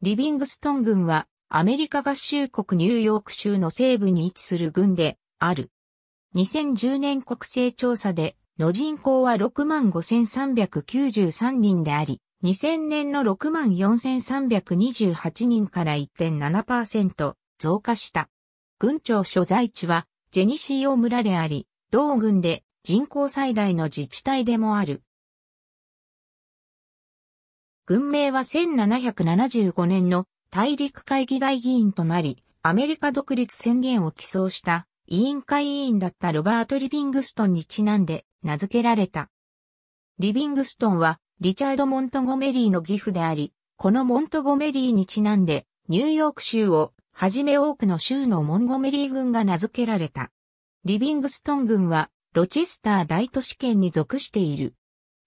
リビングストン郡はアメリカ合衆国ニューヨーク州の西部に位置する郡である。2010年国勢調査での人口は65,393人であり、2000年の64,328人から1.7%増加した。郡庁所在地はジェニシーオ村であり、同郡で人口最大の自治体でもある。軍名は1775年の大陸会議大議員となり、アメリカ独立宣言を起草した委員会委員だったロバート・リビングストンにちなんで名付けられた。リビングストンはリチャード・モントゴメリーの義父であり、このモントゴメリーにちなんでニューヨーク州をはじめ多くの州のモンゴメリー軍が名付けられた。リビングストン軍はロチスター大都市圏に属している。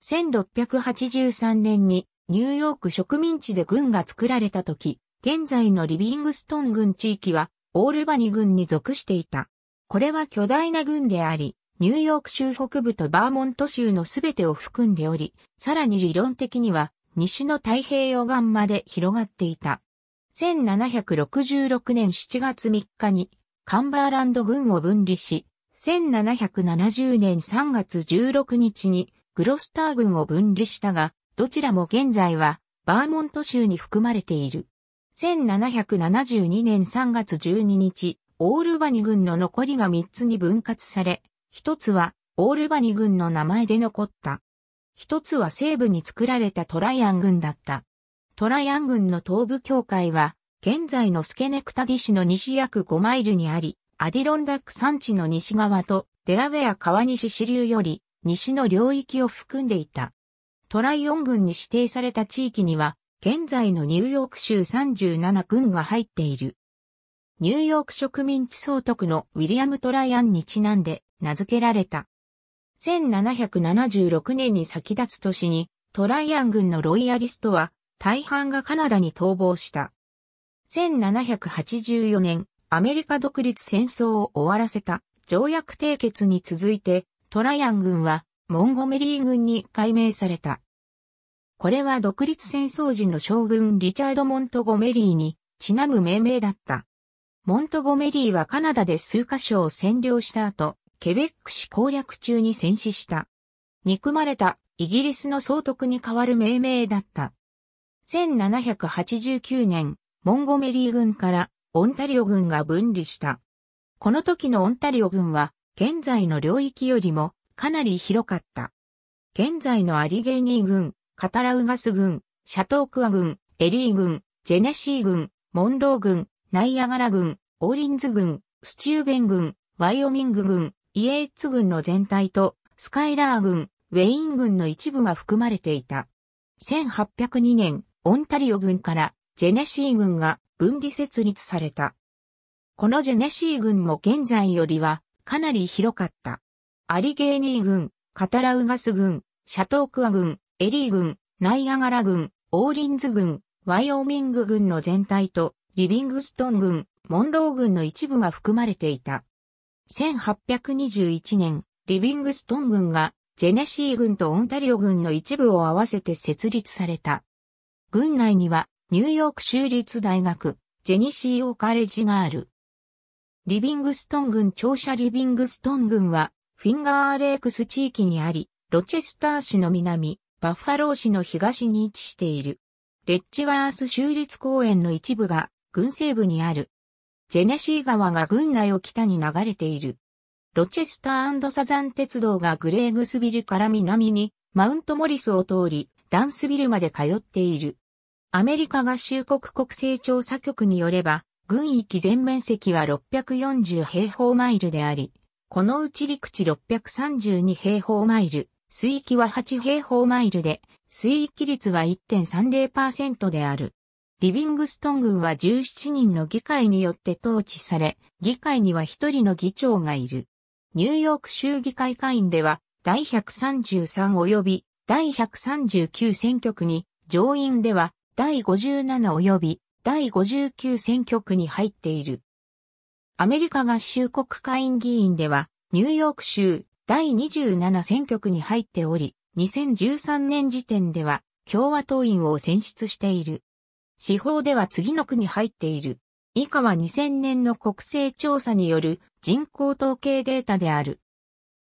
1683年にニューヨーク植民地で軍が作られた時、現在のリビングストン郡地域はオールバニ軍に属していた。これは巨大な軍であり、ニューヨーク州北部とバーモント州のすべてを含んでおり、さらに理論的には西の太平洋岸まで広がっていた。1766年7月3日にカンバーランド軍を分離し、1770年3月16日にグロスター軍を分離したが、どちらも現在はバーモント州に含まれている。1772年3月12日、オールバニ軍の残りが3つに分割され、1つはオールバニ軍の名前で残った。1つは西部に作られたトライアン軍だった。トライアン軍の東部境界は、現在のスケネクタディ市の西約5マイルにあり、アディロンダック山地の西側とデラウェア川西支流より西の領域を含んでいた。トライオン軍に指定された地域には、現在のニューヨーク州37軍が入っている。ニューヨーク植民地総督のウィリアム・トライアンにちなんで名付けられた。1776年に先立つ年に、トライアン軍のロイヤリストは、大半がカナダに逃亡した。1784年、アメリカ独立戦争を終わらせた条約締結に続いて、トライアン軍はモンゴメリー軍に改名された。これは独立戦争時の将軍リチャード・モントゴメリーにちなむ命名だった。モントゴメリーはカナダで数カ所を占領した後、ケベック市攻略中に戦死した。憎まれたイギリスの総督に代わる命名だった。1789年、モンゴメリー軍からオンタリオ軍が分離した。この時のオンタリオ軍は現在の領域よりもかなり広かった。現在のアリゲーニー軍、カタラウガス軍、シャトークア軍、エリー軍、ジェネシー軍、モンロー軍、ナイアガラ軍、オーリンズ軍、スチューベン軍、ワイオミング軍、イエーツ軍の全体と、スカイラー軍、ウェイン軍の一部が含まれていた。1802年、オンタリオ軍からジェネシー軍が分離設立された。このジェネシー軍も現在よりはかなり広かった。アリゲーニー軍、カタラウガス軍、シャトークア軍、エリー軍、ナイアガラ軍、オーリンズ軍、ワイオーミング軍の全体と、リビングストン軍、モンロー軍の一部が含まれていた。1821年、リビングストン軍が、ジェネシー軍とオンタリオ軍の一部を合わせて設立された。軍内には、ニューヨーク州立大学、ジェニシーオカレッジがある。リビングストン軍庁舎リビングストン軍は、フィンガーレークス地域にあり、ロチェスター市の南、バッファロー市の東に位置している。レッジワース州立公園の一部が郡西部にある。ジェネシー川が郡内を北に流れている。ロチェスターサザン鉄道がグレーグスビルから南にマウントモリスを通りダンスビルまで通っている。アメリカ合衆国国勢調査局によれば、郡域全面積は640平方マイルであり、このうち陸地632平方マイル、水域は8平方マイルで、水域率は1.30%である。リビングストン軍は17人の議会によって統治され、議会には1人の議長がいる。ニューヨーク州議会会員では、第133及び第139選挙区に、上院では第57及び第59選挙区に入っている。アメリカ合衆国会院議員では、ニューヨーク州第27選挙区に入っており、2013年時点では共和党員を選出している。司法では次の区に入っている。以下は2000年の国勢調査による人口統計データである。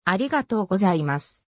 ありがとうございます。